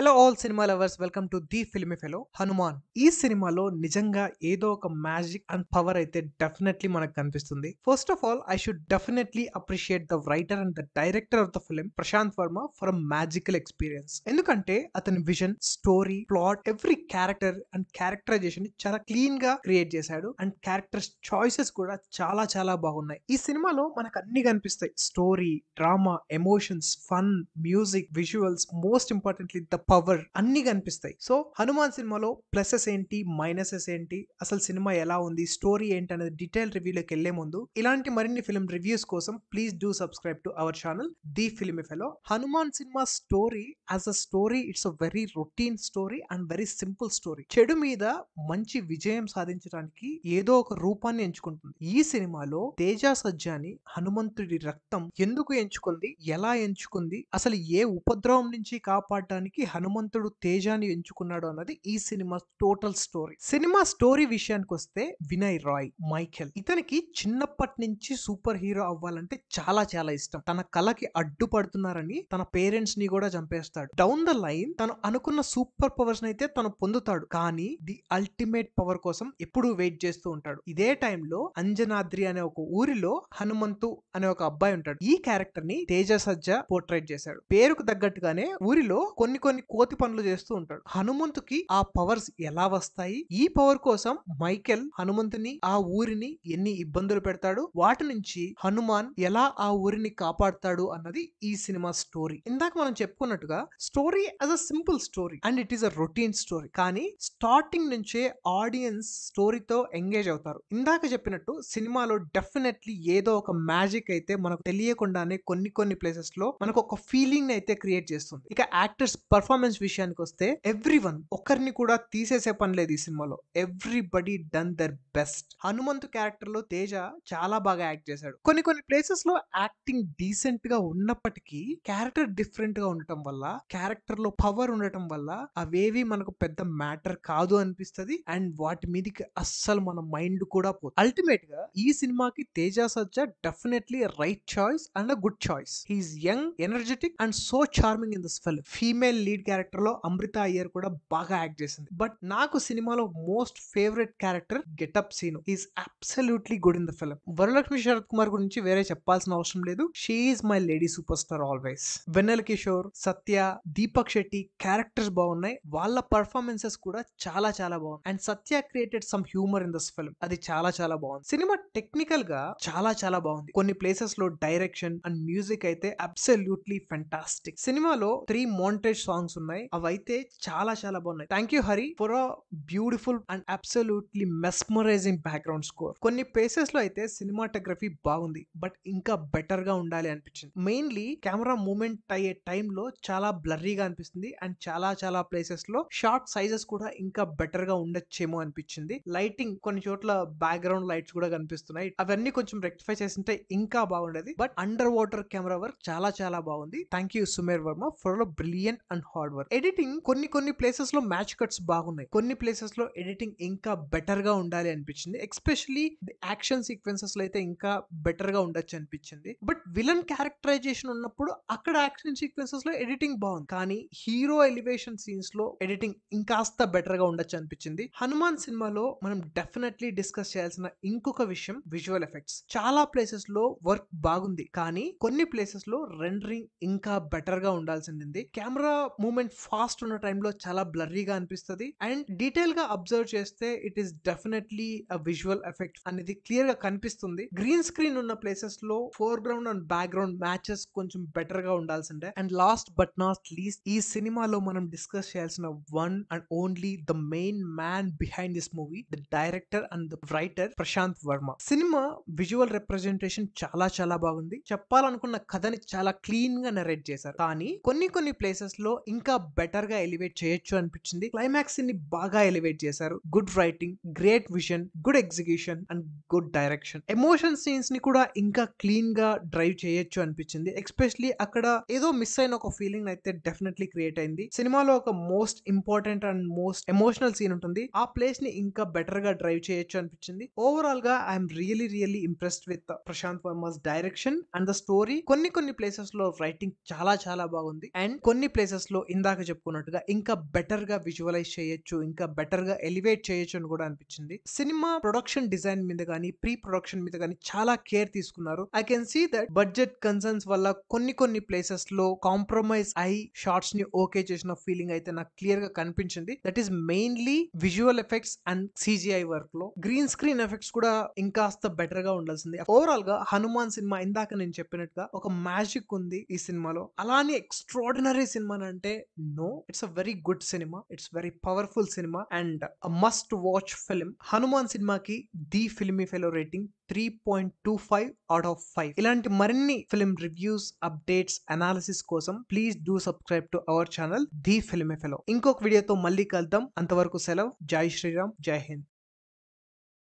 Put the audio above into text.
hello all cinema lovers welcome to the film fellow Hanuman ఈ సినిమాలో నిజంగా ఏదో ఒక మ్యాజిక్ అండ్ పవర్ అయితే డెఫినెట్లీ మనకు కనిపిస్తుంది first of all I should definitely appreciate the writer and the director of the film Prasanth Varma for magical experience ఎందుకంటే అతని vision story plot every character and characterization చాలా క్లీన్ గా క్రియేట్ చేశాడు అండ్ characters choices కూడా చాలా చాలా బాగున్నాయి ఈ సినిమాలో మనకు అన్ని కనిపిస్తాయి story drama emotions fun music visuals most importantly the power అన్నీ కనిపిస్తాయి సో హనుమాన్ సినిమాలో ప్లసెస్ ఏంటి మైనసెస్ ఏంటి అసలు సినిమా ఎలా ఉంది స్టోరీ ఏంటి అనేది డీటెయిల్ రివ్యూలోకి వెళ్లే ముందు ఇలాంటి మరిన్ని ఫిలిం రివ్యూస్ కోసం please do subscribe to our channel the film fellow Hanuman సినిమా story as a story it's a very routine story and very simple story చెడు మీద మంచి విజయం సాధించడానికి ఏదో ఒక రూపాన్ని ఎంచుకుంటుంది ఈ సినిమాలో తేజ సజ్జాని హనుమంతుడి రక్తం ఎందుకు ఎంచుకుంది ఎలా ఎంచుకుంది అసలు ఏ ఉపద్రవం నుంచి కాపాడడానికి హనుమంతుడు తేజాని ఎంచుకున్నాడు అన్నది ఈ సినిమా టోటల్ స్టోరీ సినిమా స్టోరీ విషయానికి వస్తే వినయ్ రాయ్ మైఖెల్ ఇతనికి చిన్నప్పటి నుంచి సూపర్ హీరో అవ్వాలంటే చాలా చాలా ఇష్టం తన కళకి అడ్డుపడుతున్నారని తన పేరెంట్స్ ని కూడా చంపేస్తాడు డౌన్ ద లైన్ తను అనుకున్న సూపర్ పవర్స్ అయితే తను పొందుతాడు కానీ ది అల్టిమేట్ పవర్ కోసం ఎప్పుడు వెయిట్ చేస్తూ ఉంటాడు ఇదే టైంలో అంజనాద్రి అనే ఒక ఊరిలో హనుమంతు అనే ఒక అబ్బాయి ఉంటాడు ఈ క్యారెక్టర్ ని తేజ సజ్జ పోర్ట్రేట్ చేశాడు పేరుకు తగ్గట్టుగానే ఊరిలో కొన్ని కొన్ని కొన్ని కోతి పనులు చేస్తూ ఉంటాడు హనుమంతుకి ఆ పవర్స్ ఎలా వస్తాయి ఈ పవర్ కోసం మైకెల్ హనుమంతుని ఆ ఊరిని ఎన్ని ఇబ్బందులు పెడతాడు వాటి నుంచి హనుమాన్ ఎలా ఆ ఊరిని కాపాడుతాడు అన్నది ఈ సినిమా స్టోరీ ఇందాక మనం చెప్పుకున్నట్టుగా story as a simple story and it is a routine story కానీ స్టార్టింగ్ నుంచే ఆడియన్స్ స్టోరీతో ఎంగేజ్ అవుతారు ఇందాక చెప్పినట్టు సినిమాలో డెఫినెట్లీ ఏదో ఒక మ్యాజిక్ అయితే మనకు తెలియకుండానే కొన్ని కొన్ని ప్లేసెస్ లో మనకు ఒక ఫీలింగ్ అయితే క్రియేట్ చేస్తుంది ఇక యాక్టర్స్ పర్ఫార్మ్ పర్ఫార్మెన్స్ విషయానికి వస్తే ఎవ్రీ వన్ ఒక్కరిని కూడా తీసేసే పని లేదు ఈ సినిమాలో everybody done their best Hanumanthu character లో తేజ చాలా బాగా యాక్ట్ చేశాడు కొన్ని కొన్ని ప్లేసెస్ లో యాక్టింగ్ డీసెంట్ గా ఉన్నప్పటికీ క్యారెక్టర్ డిఫరెంట్ గా ఉండటం వల్ల క్యారెక్టర్ లో పవర్ ఉండటం వల్ల అవేవి మనకు పెద్ద మ్యాటర్ కాదు అనిపిస్తుంది అండ్ వాటి మీదకి అస్సలు మన మైండ్ కూడా పో అల్టిమేట్ గా ఈ సినిమాకి Teja Sajja definitely right choice and a good choice he's young energetic and so charming in this film female lead lead క్యారెక్టర్లో అమృత అయ్యర్ కూడా బాగా యాక్ట్ చేసింది బట్ నాకు సినిమాలో most favourite character getup scene is absolutely good in the film Varalaxmi Sarath Kumar గురించి వేరే చెప్పాల్సిన అవసరం లేదు she's my lady super star always Vennela Kishore Satya Deepak Shetty characters బాగున్నాయి వాళ్ళ పర్ఫార్మెన్సెస్ కూడా చాలా చాలా బాగుంది and Satya created some humour in this film అది చాలా చాలా బాగుంది సినిమా టెక్నికల్ గా చాలా చాలా బాగుంది కొన్ని ప్లేసెస్ లో డైరెక్షన్ అండ్ మ్యూజిక్ అయితే అబ్సల్యూట్లీ ఫెంటాస్టిక్ సినిమాలో త్రీ మోంటేజ్ సాంగ్స్ సాంగ్స్ ఉన్నాయి అవైతే చాలా చాలా బాగున్నాయి thank you Hari for a beautiful and absolutely mesmerising background score కొన్ని ప్లేసెస్ లో అయితే సినిమాటోగ్రఫీ బాగుంది బట్ ఇంకా బెటర్ గా ఉండాలి అనిపించింది మెయిన్లీ కెమెరా మూమెంట్ అయ్యే టైంలో చాలా బ్లర్రీగా అనిపిస్తుంది అండ్ చాలా చాలా ప్లేసెస్ లో షార్ట్ సైజెస్ కూడా ఇంకా బెటర్ గా ఉండొచ్చేమో అనిపించింది లైటింగ్ కొన్ని చోట్ల బ్యాక్గ్రౌండ్ లైట్స్ కూడా కనిపిస్తున్నాయి అవన్నీ కొంచెం రెక్టిఫై చేసింటే ఇంకా బాగుండేది but under water camera work చాలా చాలా బాగుంది thank you Sumer Varma for brilliant and hard work editing కొన్ని కొన్ని ప్లేసెస్ లో మ్యాచ్ కట్స్ బాగున్నాయి కొన్ని ప్లేసెస్ లో ఎడిటింగ్ ఇంకా బెటర్ గా ఉండాలి అనిపించింది ఎస్పెషలీ యాక్షన్ సీక్వెన్సెస్ లో అయితే ఇంకా బెటర్ గా ఉండొచ్చు అనిపించింది బట్ విలన్ క్యారెక్టరైజేషన్ ఉన్నప్పుడు అక్కడ యాక్షన్ సీక్వెన్సెస్ లో ఎడిటింగ్ బాగుంది కానీ హీరో ఎలివేషన్ సీన్స్ లో ఎడిటింగ్ ఇంకాస్త బెటర్ గా ఉండొచ్చు అనిపించింది హనుమాన్ సినిమాలో మనం డెఫినెట్లీ డిస్కస్ చేయాల్సిన ఇంకొక విషయం విజువల్ ఎఫెక్ట్స్ చాలా ప్లేసెస్ లో వర్క్ బాగుంది కానీ కొన్ని ప్లేసెస్ లో రెండరింగ్ ఇంకా బెటర్ గా ఉండాల్సింది కెమెరా మూమెంట్ ఫాస్ట్ ఉన్న టైంలో చాలా బ్లర్రీగా అనిపిస్తుంది అండ్ డీటెయిల్ గా అబ్జర్వ్ చేస్తే it is definitely a visual effect అనేది క్లియర్ గా కనిపిస్తుంది గ్రీన్ స్క్రీన్ ఉన్న ప్లేసెస్ లో foreground and background matches కొంచెం బెటర్ గా ఉండాల్సిందే and last but not least ఈ సినిమాలో మనం డిస్కస్ చేయాల్సిన one and only the main man behind this movie the director and the writer Prasanth Varma సినిమా విజువల్ రిప్రజెంటేషన్ చాలా చాలా బాగుంది చెప్పాలనుకున్న కథని చాలా క్లీన్ గా నెరేట్ చేశారు కానీ కొన్ని కొన్ని ప్లేసెస్ లో ఇంకా బెటర్ గా ఎలివేట్ చేయొచ్చు అనిపించింది క్లైమాక్స్ ని బాగా ఎలివేట్ చేశారు good writing great vision good execution and good direction emotion scenes ని కూడా ఇంకా క్లీన్ గా డ్రైవ్ చేయొచ్చు అనిపించింది ఎస్పెషలీ అక్కడ ఏదో మిస్ అయిన ఒక ఫీలింగ్ అయితే డెఫినెట్లీ క్రియేట్ అయింది సినిమాలో ఒక most important and most emotional scene ఉంటుంది ఆ ప్లేస్ ని ఇంకా బెటర్ గా డ్రైవ్ చేయొచ్చు అనిపించింది ఓవరాల్ గా I'm really really impressed with Prashanth Varma's direction and the story కొన్ని కొన్ని ప్లేసెస్ లో రైటింగ్ చాలా చాలా బాగుంది అండ్ కొన్ని ప్లేసెస్ లో ఇందాక చెప్పుకున్నట్టుగా ఇంకా బెటర్ గా విజువలైజ్ చేయొచ్చు ఇంకా బెటర్ గా ఎలివేట్ చేయొచ్చు అని కూడా అనిపించింది సినిమా ప్రొడక్షన్ డిజైన్ మీద కానీ ప్రీ ప్రొడక్షన్ మీద కానీ చాలా కేర్ తీసుకున్నారు I can see that budget concerns వల్ల కొన్ని కొన్ని ప్లేసెస్ లో కాంప్రమైజ్ అయి షార్ట్స్ ని ఓకే చేసిన ఫీలింగ్ అయితే నాకు క్లియర్ గా కనిపించింది that is mainly visual effects and CGI work లో గ్రీన్ స్క్రీన్ ఎఫెక్ట్స్ కూడా ఇంకాస్త బెటర్ గా ఉండాల్సింది ఓవరాల్ గా హనుమాన్ సినిమా ఇందాక నేను చెప్పినట్టుగా ఒక మ్యాజిక్ ఉంది ఈ సినిమాలో అలానే ఎక్స్ట్రాడినరీ సినిమా అంటే అంటే no it's a very good cinema it's very powerful cinema and must watch film Hanuman సినిమాకి the filmy fellow rating three point two five out of five ఇలాంటి మరిన్ని ఫిలిం రివ్యూస్ అప్డేట్స్ అనాలిసిస్ కోసం please do subscribe to our channel the filmy fellow ఇంకొక వీడియోతో మళ్ళీ కలుద్దాం అంతవరకు సెలవు జై శ్రీరామ్ జై హింద్